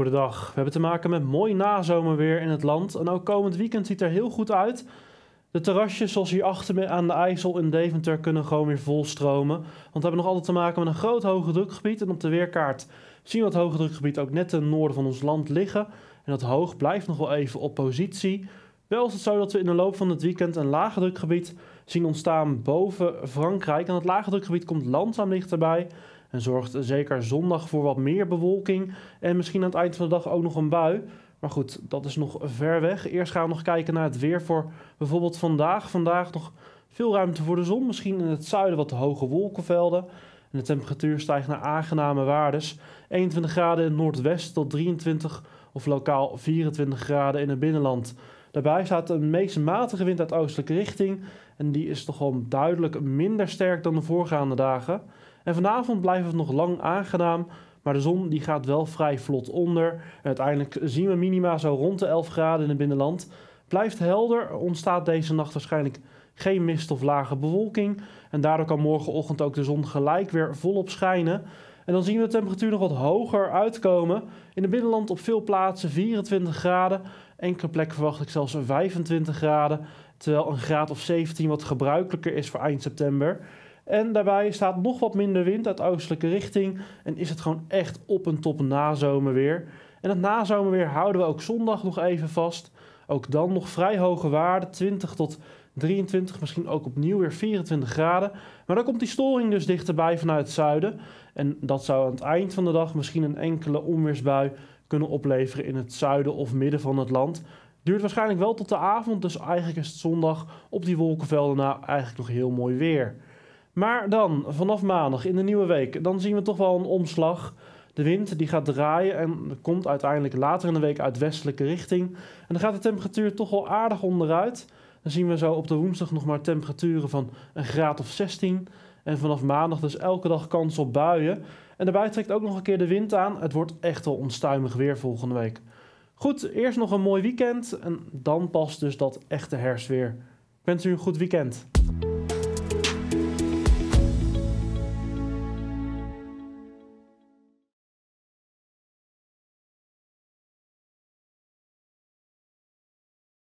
Goedendag. We hebben te maken met mooi nazomerweer in het land. En ook komend weekend ziet er heel goed uit. De terrasjes, zoals hier achter aan de IJssel in Deventer, kunnen gewoon weer volstromen. Want we hebben nog altijd te maken met een groot hoge drukgebied. En op de weerkaart zien we dat hoge drukgebied ook net ten noorden van ons land liggen. En dat hoog blijft nog wel even op positie. Wel is het zo dat we in de loop van het weekend een lage drukgebied zien ontstaan boven Frankrijk. En dat lage drukgebied komt langzaam dichterbij. En zorgt zeker zondag voor wat meer bewolking. En misschien aan het eind van de dag ook nog een bui. Maar goed, dat is nog ver weg. Eerst gaan we nog kijken naar het weer voor bijvoorbeeld vandaag. Vandaag nog veel ruimte voor de zon. Misschien in het zuiden wat hoge wolkenvelden. En de temperatuur stijgt naar aangename waardes. 21 graden in het noordwesten tot 23 of lokaal 24 graden in het binnenland. Daarbij staat een meest matige wind uit oostelijke richting en die is toch gewoon duidelijk minder sterk dan de voorgaande dagen. En vanavond blijft het nog lang aangenaam. Maar de zon die gaat wel vrij vlot onder. uiteindelijk zien we minima zo rond de 11 graden in het binnenland. Blijft helder, ontstaat deze nacht waarschijnlijk geen mist of lage bewolking. En daardoor kan morgenochtend ook de zon gelijk weer volop schijnen. En dan zien we de temperatuur nog wat hoger uitkomen. In het binnenland op veel plaatsen 24 graden. Enkele plekken verwacht ik zelfs 25 graden. Terwijl een graad of 17 wat gebruikelijker is voor eind september. En daarbij staat nog wat minder wind uit oostelijke richting. En is het gewoon echt op en top nazomerweer. En het nazomerweer houden we ook zondag nog even vast. Ook dan nog vrij hoge waarden, 20 tot 23, misschien ook opnieuw weer 24 graden. Maar dan komt die storing dus dichterbij vanuit het zuiden. En dat zou aan het eind van de dag misschien een enkele onweersbui kunnen opleveren in het zuiden of midden van het land. Duurt waarschijnlijk wel tot de avond, dus eigenlijk is het zondag op die wolkenvelden nou eigenlijk nog heel mooi weer. Maar dan, vanaf maandag in de nieuwe week, dan zien we toch wel een omslag. De wind die gaat draaien en komt uiteindelijk later in de week uit westelijke richting. En dan gaat de temperatuur toch wel aardig onderuit. Dan zien we zo op de woensdag nog maar temperaturen van een graad of 16. En vanaf maandag dus elke dag kans op buien. En daarbij trekt ook nog een keer de wind aan. Het wordt echt wel onstuimig weer volgende week. Goed, eerst nog een mooi weekend en dan past dus dat echte herfstweer. Ik wens u een goed weekend.